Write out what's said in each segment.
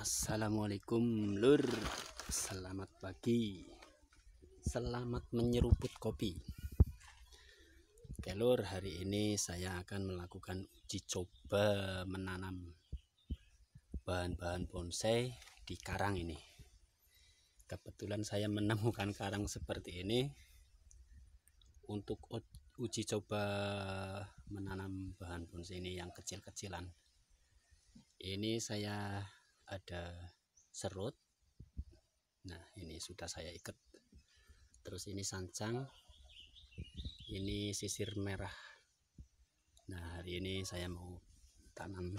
Assalamualaikum lur Selamat pagi Selamat menyeruput kopi Oke lur hari ini saya akan melakukan uji coba menanam Bahan-bahan bonsai di karang ini Kebetulan saya menemukan karang seperti ini Untuk uji coba menanam bahan bonsai ini yang kecil-kecilan ini saya ada serut nah ini sudah saya ikat terus ini sancang ini sisir merah nah hari ini saya mau tanam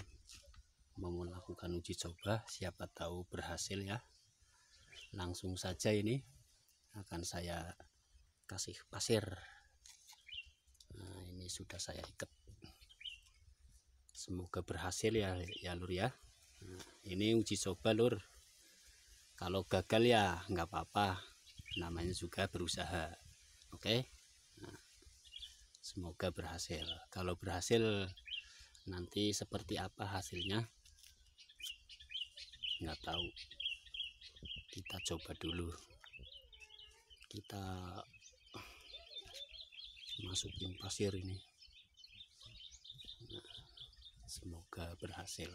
mau melakukan uji coba siapa tahu berhasil ya langsung saja ini akan saya kasih pasir nah ini sudah saya ikat semoga berhasil ya ya lur ya ini uji coba lur kalau gagal ya nggak apa-apa namanya juga berusaha oke okay? nah, semoga berhasil kalau berhasil nanti seperti apa hasilnya nggak tahu kita coba dulu kita masukin pasir ini nah, semoga berhasil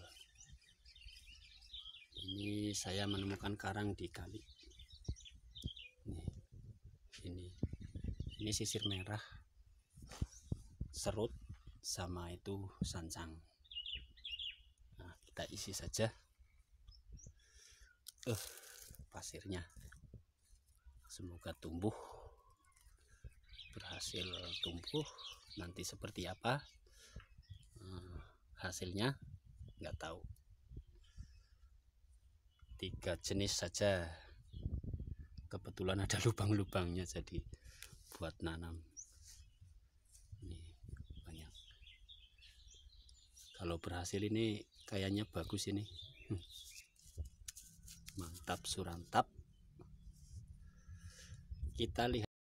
ini saya menemukan karang di kali ini ini, sisir merah serut sama itu sancang nah kita isi saja uh, pasirnya semoga tumbuh berhasil tumbuh nanti seperti apa eh, hasilnya nggak tahu tiga jenis saja kebetulan ada lubang-lubangnya jadi buat nanam ini banyak kalau berhasil ini kayaknya bagus ini hmm. mantap surantap kita lihat